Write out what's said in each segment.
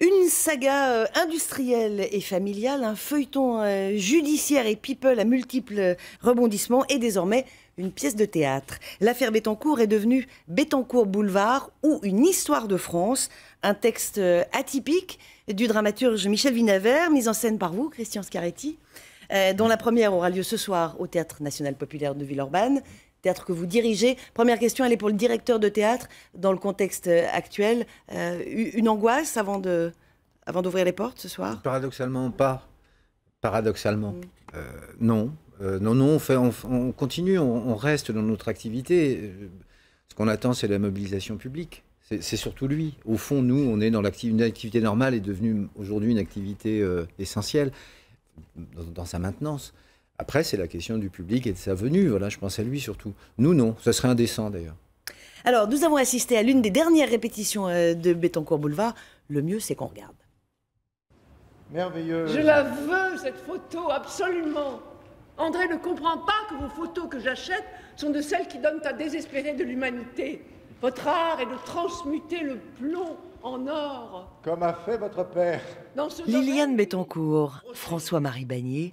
Une saga euh, industrielle et familiale, un feuilleton euh, judiciaire et people à multiples rebondissements et désormais une pièce de théâtre. L'affaire Betancourt est devenue Betancourt Boulevard ou une histoire de France, un texte euh, atypique du dramaturge Michel Vinavert, mise en scène par vous, Christian Scaretti, dont la première aura lieu ce soir au Théâtre National Populaire de Villeurbanne théâtre que vous dirigez. Première question, elle est pour le directeur de théâtre, dans le contexte euh, actuel. Euh, une angoisse avant de avant d'ouvrir les portes ce soir Paradoxalement, pas. Paradoxalement, mm. euh, non. non, non, on, fait, on, continue, on, reste dans notre activité. Ce qu'on attend, c'est la mobilisation publique. C'est surtout lui. Au fond, nous, on est dans l'activité, normale est devenue aujourd'hui une activité essentielle dans, sa maintenance. Après, c'est la question du public et de sa venue. Voilà, je pense à lui surtout. Nous, non. Ce serait indécent d'ailleurs. Alors, nous avons assisté à l'une des dernières répétitions euh, de Bétoncourt Boulevard. Le mieux, c'est qu'on regarde. Merveilleux. Je la veux, cette photo, absolument. André ne comprend pas que vos photos que j'achète sont de celles qui donnent à désespérer de l'humanité. Votre art est de transmuter le plomb en or. Comme a fait votre père. Liliane François-Marie Bagné,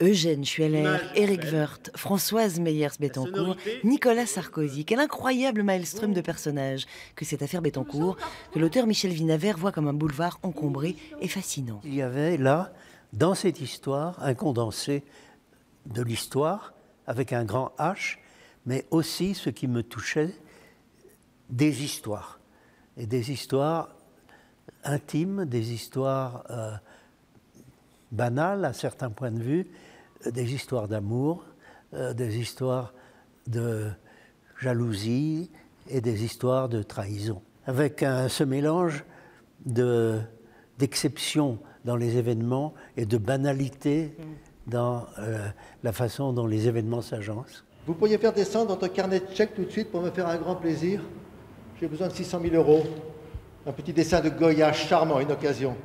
Eugène Schueller, Éric Werth, Françoise meyers betancourt Nicolas Sarkozy. Quel incroyable maelstrom de oh. personnages que cette affaire Betancourt, que l'auteur Michel Vinavert voit comme un boulevard encombré et fascinant. Il y avait là, dans cette histoire, un condensé de l'histoire avec un grand H, mais aussi ce qui me touchait, des histoires. Et des histoires intimes, des histoires euh, banales, à certains points de vue, euh, des histoires d'amour, euh, des histoires de jalousie et des histoires de trahison. Avec ce mélange d'exception dans les événements et de banalité mm. dans euh, la façon dont les événements s'agencent. Vous pourriez faire descendre votre carnet de chèques tout de suite pour me faire un grand plaisir J'ai besoin de 600 000 euros. Un petit dessin de Goya charmant, une occasion.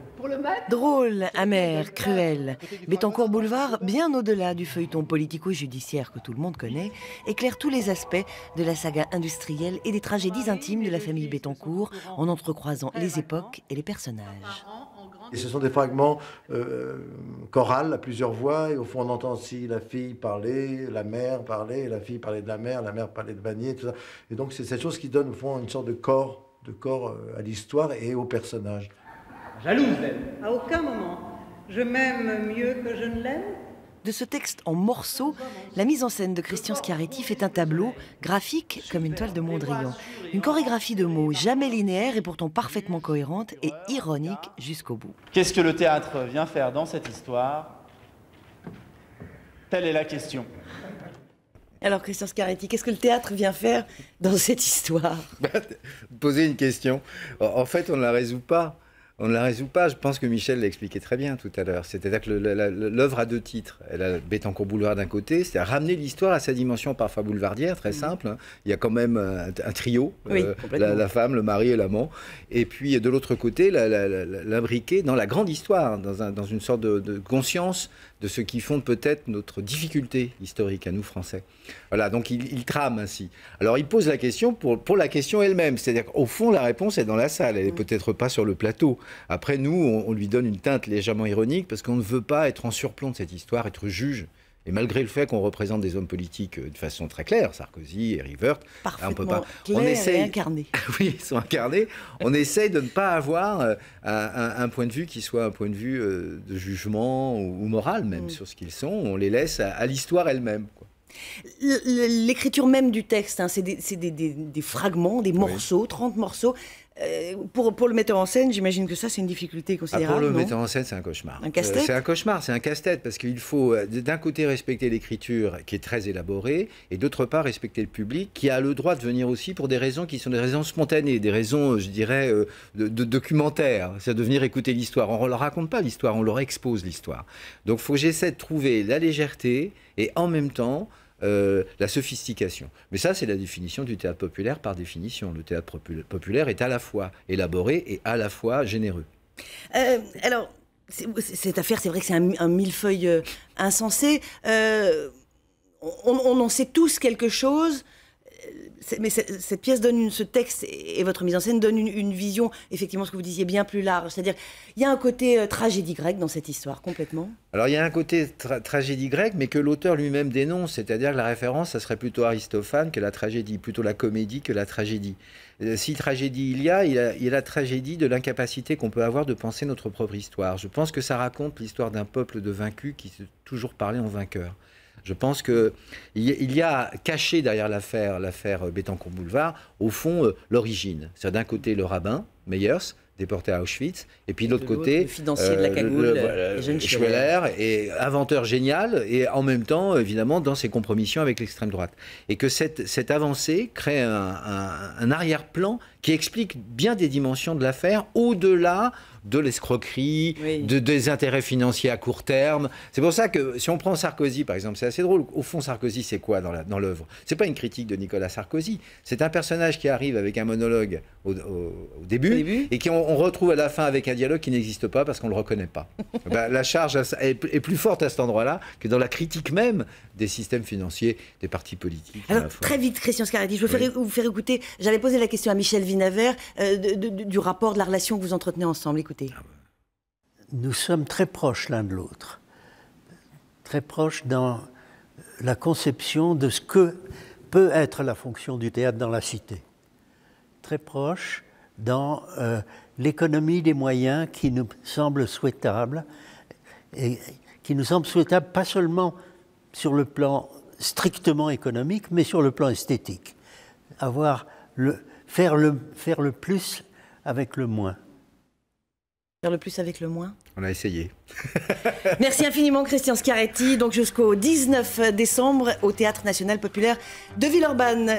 Drôle, amer, cruel, Bettencourt Boulevard, bien au-delà du feuilleton politico-judiciaire que tout le monde connaît, éclaire tous les aspects de la saga industrielle et des tragédies intimes de la famille Bettencourt en entrecroisant les époques et les personnages. Et ce sont des fragments euh, chorales à plusieurs voix, et au fond on entend aussi la fille parler, la mère parler, la fille parler de la mère, la mère parler de Vanier, tout ça. Et donc c'est cette chose qui donne au fond une sorte de corps, de corps euh, à l'histoire et aux personnages jalouse d'elle. À aucun moment, je m'aime mieux que je ne l'aime. De ce texte en morceaux, la mise en scène de Christian Schiaretti fait un tableau graphique comme une toile de Mondrian. Une chorégraphie de mots jamais linéaire et pourtant parfaitement cohérente et ironique jusqu'au bout. Qu'est-ce que le théâtre vient faire dans cette histoire Telle est la question. Alors Christian Scaretti, qu'est-ce que le théâtre vient faire dans cette histoire bah, Poser une question. En fait, on ne la résout pas on ne la résout pas. Je pense que Michel l'a expliqué très bien tout à l'heure. C'est-à-dire que l'œuvre a deux titres. Elle a Bétancourt Boulevard d'un côté, c'est à ramener l'histoire à sa dimension parfois boulevardière, très mhm. simple. Hein. Il y a quand même euh, un, trio, euh, la, femme, le mari et l'amant. Et puis de l'autre côté, l'imbriquer dans la grande histoire, dans, une sorte de, de conscience de ce qui font peut-être notre difficulté historique à nous, Français. Voilà, donc il, trame ainsi. Alors il pose la question pour, la question elle-même, c'est-à-dire qu'au fond, la réponse est dans la salle, elle n'est mm. peut-être pas sur le plateau. Après, nous, on, lui donne une teinte légèrement ironique parce qu'on ne veut pas être en surplomb de cette histoire, être juge et malgré le fait qu'on représente des hommes politiques euh, de façon très claire, Sarkozy et Rivert, on peut pas. on essaye. Incarnés. oui, ils sont incarnés. On essaye de ne pas avoir euh, un, point de vue qui soit un point de vue euh, de jugement ou, moral même mm. sur ce qu'ils sont. On les laisse à, l'histoire elle-même. L'écriture même du texte, hein, c'est des, fragments, des morceaux, 30 morceaux. Euh, pour, le metteur en scène, j'imagine que ça, c'est une difficulté considérable. Ah, pour le metteur en scène, c'est un cauchemar. Un casse-tête euh, C'est un cauchemar, c'est un casse-tête, parce qu'il faut euh, d'un côté respecter l'écriture qui est très élaborée, et d'autre part respecter le public qui a le droit de venir aussi pour des raisons qui sont des raisons spontanées, des raisons, je dirais, de, de, documentaires. C'est-à-dire de venir écouter l'histoire. On ne leur raconte pas l'histoire, on leur expose l'histoire. Donc faut que j'essaie de trouver la légèreté et en même temps euh, la sophistication. Mais ça, c'est la définition du théâtre populaire par définition. Le théâtre populaire est à la fois élaboré et à la fois généreux. Euh, alors, cette affaire, c'est vrai que c'est un, millefeuille euh, insensé. on, en sait tous quelque chose mais cette pièce donne ce texte et, votre mise en scène donne une, vision, effectivement, ce que vous disiez, bien plus large. C'est-à-dire, il y a un côté euh, tragédie grecque dans cette histoire, complètement. Alors, il y a un côté tragédie grecque, mais que l'auteur lui-même dénonce. C'est-à-dire que la référence, ça serait plutôt Aristophane que la tragédie, plutôt la comédie que la tragédie. Euh, si tragédie il y a, il y a, la tragédie de l'incapacité qu'on peut avoir de penser notre propre histoire. Je pense que ça raconte l'histoire d'un peuple de vaincus qui s'est toujours parlé en vainqueur. Je pense qu'il y a caché derrière l'affaire, l'affaire euh, Bettencourt Boulevard, au fond, euh, l'origine. C'est d'un côté le rabbin, Meyers, déporté à Auschwitz, et puis de l'autre côté, le financier de la euh, cagoule, le, le, et inventeur génial, et en même temps, évidemment, dans ses compromissions avec l'extrême droite. Et que cette, avancée crée un arrière-plan qui explique bien des dimensions de l'affaire, au-delà de l'escroquerie, de, des intérêts financiers à court terme. C'est pour ça que si on prend Sarkozy, par exemple, c'est assez drôle. Au fond, Sarkozy, c'est quoi dans l'œuvre Ce C'est pas une critique de Nicolas Sarkozy. C'est un personnage qui arrive avec un monologue au, début, et qu'on on retrouve à la fin avec un dialogue qui n'existe pas parce qu'on ne le reconnaît pas. Bah, la charge est, plus forte à cet endroit-là que dans la critique même des systèmes financiers, des partis politiques. Alors, très vite, Christian Scarlatti, je vais vous faire écouter. J'avais poser la question à Michel Vinavert euh, du rapport de la relation que vous entretenez ensemble. Ah nous sommes très proches l'un de l'autre, très proches dans la conception de ce que peut être la fonction du théâtre dans la cité, très proches dans euh, l'économie des moyens qui nous semble souhaitable, et qui nous semble souhaitable pas seulement sur le plan strictement économique, mais sur le plan esthétique. Avoir faire le plus avec le moins. Faire le plus avec le moins On a essayé. Merci infiniment Christian Scaretti, donc jusqu'au 19 décembre au Théâtre National Populaire de Villeurbanne.